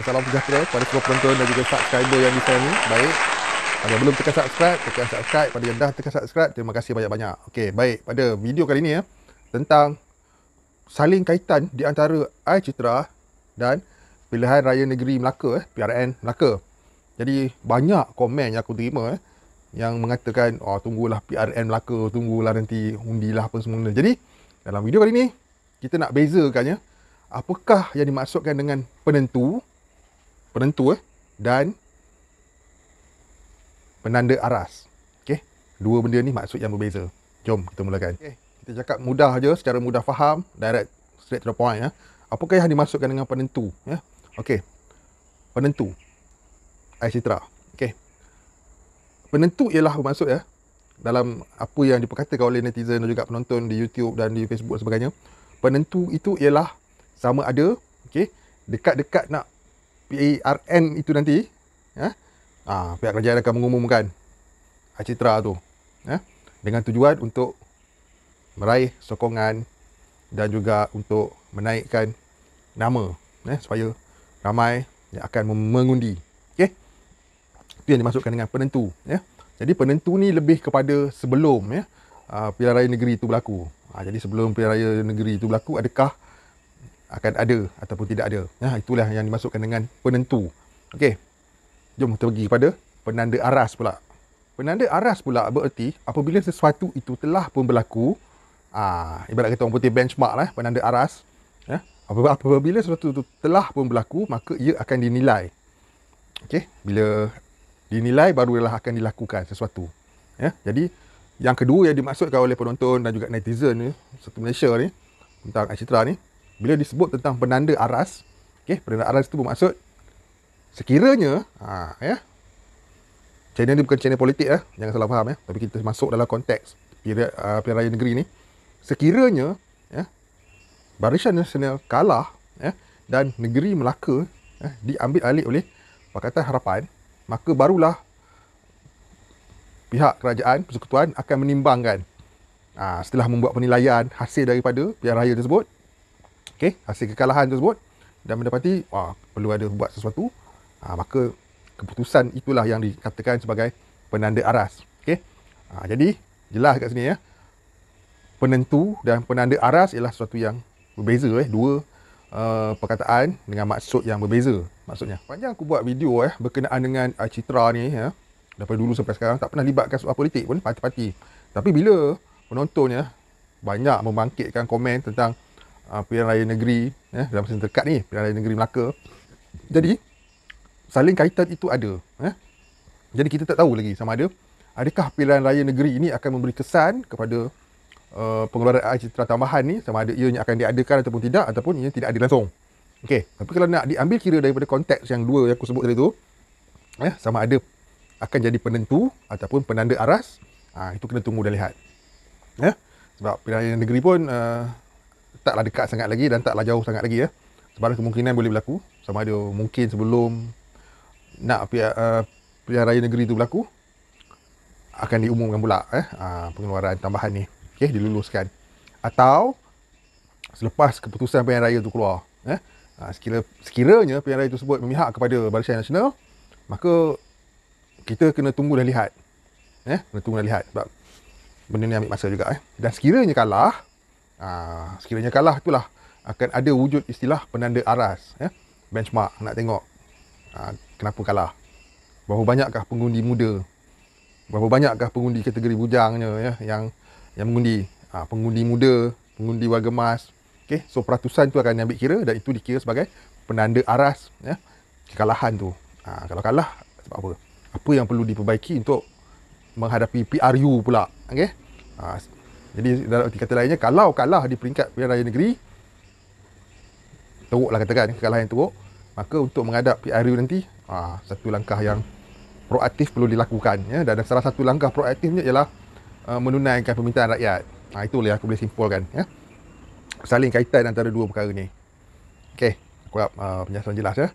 salam sejahtera kepada semua penonton dan juga subscriber yang di sini. Baik. Ada yang belum tekan subscribe, tekan subscribe. Pada yang dah tekan subscribe, terima kasih banyak-banyak. Okey, baik. Pada video kali ini ya, eh, tentang saling kaitan di antara Air Citra dan Pilihan Raya Negeri Melaka, eh, PRN Melaka. Jadi, banyak komen yang aku terima eh, yang mengatakan, oh, tunggulah PRN Melaka, tunggulah nanti undilah apa semua. Jadi, dalam video kali ini, kita nak bezakan eh, apakah yang dimaksudkan dengan penentu penentu eh, dan penanda aras. Okey. Dua benda ni maksud yang berbeza. Jom kita mulakan. Okey, kita cakap mudah aje secara mudah faham, direct straight to the point ya. Eh. Apakah yang dimaksudkan dengan penentu ya? Eh? Okey. Penentu. Air citra. Okey. Penentu ialah bermaksud ya eh, dalam apa yang diperkatakan oleh netizen dan juga penonton di YouTube dan di Facebook dan sebagainya. Penentu itu ialah sama ada okey dekat-dekat nak PARN itu nanti ya ah pihak kerajaan akan mengumumkan Acitra tu ya dengan tujuan untuk meraih sokongan dan juga untuk menaikkan nama ya supaya ramai yang akan mengundi okey itu yang dimasukkan dengan penentu ya jadi penentu ni lebih kepada sebelum ya ah, pilihan raya negeri itu berlaku ha, jadi sebelum pilihan raya negeri itu berlaku adakah akan ada ataupun tidak ada. Ya, itulah yang dimasukkan dengan penentu. Okey. Jom kita pergi pada penanda aras pula. Penanda aras pula bererti apabila sesuatu itu telah pun berlaku, aa, ah, ibarat kita orang putih benchmark lah, eh, penanda aras. Ya, apabila, apabila sesuatu itu telah pun berlaku, maka ia akan dinilai. Okey, bila dinilai barulah akan dilakukan sesuatu. Ya, jadi yang kedua yang dimaksudkan oleh penonton dan juga netizen ni, satu Malaysia ni, tentang Aisytra ni, bila disebut tentang penanda aras, okay, penanda aras itu bermaksud sekiranya ha ya. Channel ini bukan channel politik ya, jangan salah faham ya, tapi kita masuk dalam konteks period uh, pilihan raya negeri ni. Sekiranya ya Barisan Nasional kalah ya dan negeri Melaka ya, diambil alih oleh Pakatan Harapan, maka barulah pihak kerajaan persekutuan akan menimbangkan ha, setelah membuat penilaian hasil daripada pihak raya tersebut okey hasil kekalahan tersebut dan mendapati wah perlu ada buat sesuatu ha, maka keputusan itulah yang dikatakan sebagai penanda aras okey ha, jadi jelas kat sini ya penentu dan penanda aras ialah sesuatu yang berbeza eh dua uh, perkataan dengan maksud yang berbeza maksudnya panjang aku buat video eh berkenaan dengan uh, citra ni ya daripada dulu sampai sekarang tak pernah libatkan soal politik pun parti-parti tapi bila penontonnya banyak membangkitkan komen tentang uh, pilihan raya negeri eh, dalam masa terdekat ni pilihan raya negeri Melaka jadi saling kaitan itu ada eh. jadi kita tak tahu lagi sama ada adakah pilihan raya negeri ini akan memberi kesan kepada uh, pengeluaran air tambahan ni sama ada ianya akan diadakan ataupun tidak ataupun ia tidak ada langsung Okey, tapi kalau nak diambil kira daripada konteks yang dua yang aku sebut tadi tu, eh, sama ada akan jadi penentu ataupun penanda aras, ha, itu kena tunggu dan lihat. Ya, eh, sebab pilihan negeri pun uh, taklah dekat sangat lagi dan taklah jauh sangat lagi ya. Sebab kemungkinan boleh berlaku sama ada mungkin sebelum nak pi uh, eh, pilihan raya negeri tu berlaku akan diumumkan pula eh uh, pengeluaran tambahan ni. Okey diluluskan. Atau selepas keputusan pilihan raya tu keluar eh uh, ha, sekira sekiranya pilihan raya tersebut memihak kepada Barisan Nasional maka kita kena tunggu dan lihat. Eh, kena tunggu dan lihat sebab benda ni ambil masa juga eh. Dan sekiranya kalah, Ha, sekiranya kalah itulah akan ada wujud istilah penanda aras ya benchmark nak tengok ha, kenapa kalah berapa banyakkah pengundi muda berapa banyakkah pengundi kategori bujangnya ya yang yang mengundi ha, pengundi muda pengundi warga emas okey so peratusan itu akan diambil kira dan itu dikira sebagai penanda aras ya kekalahan tu ha, kalau kalah sebab apa apa yang perlu diperbaiki untuk menghadapi PRU pula okay? ha, jadi dalam arti kata lainnya kalau kalah di peringkat pilihan raya negeri teruklah katakan kekalahan yang teruk maka untuk menghadap PRU nanti ah satu langkah yang proaktif perlu dilakukan ya dan salah satu langkah proaktifnya ialah uh, menunaikan permintaan rakyat. Ah itu boleh aku boleh simpulkan ya. Saling kaitan antara dua perkara ni. Okey, aku harap uh, penjelasan jelas ya.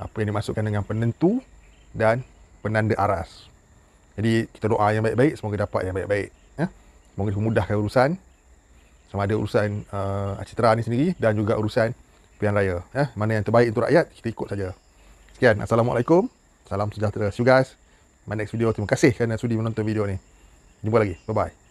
Apa yang dimasukkan dengan penentu dan penanda aras. Jadi kita doa yang baik-baik semoga dapat yang baik-baik. Mungkin memudahkan urusan sama ada urusan uh, citra ni sendiri dan juga urusan pilihan raya. Eh? Mana yang terbaik untuk rakyat, kita ikut saja. Sekian. Assalamualaikum. Salam sejahtera. See you guys. My next video. Terima kasih kerana sudi menonton video ni. Jumpa lagi. Bye-bye.